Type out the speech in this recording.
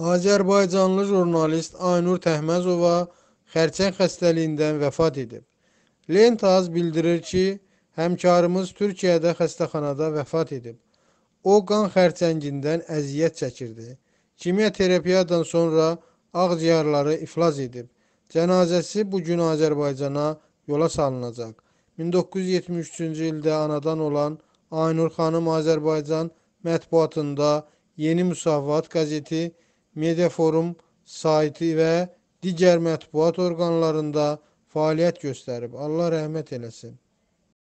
Azərbaycanlı jurnalist Aynur Təhməzova xərçəng xəstəliyindən vəfat edib. Lentaz bildirir ki, həmkarımız Türkiyədə xəstəxanada vəfat edib. O qan xərçəngindən əziyyət çəkirdi. Kimyoterapiyadan sonra ağciyərləri iflas edib. Cənazəsi bu gün Azərbaycana yola salınacaq. 1973-cü ildə anadan olan Aynur xanım Azərbaycan mətbuatında Yeni Müsavat qəzeti Medya Forum saiti ve diğer mətbuat organlarında faaliyet gösterip Allah rahmet eylesin.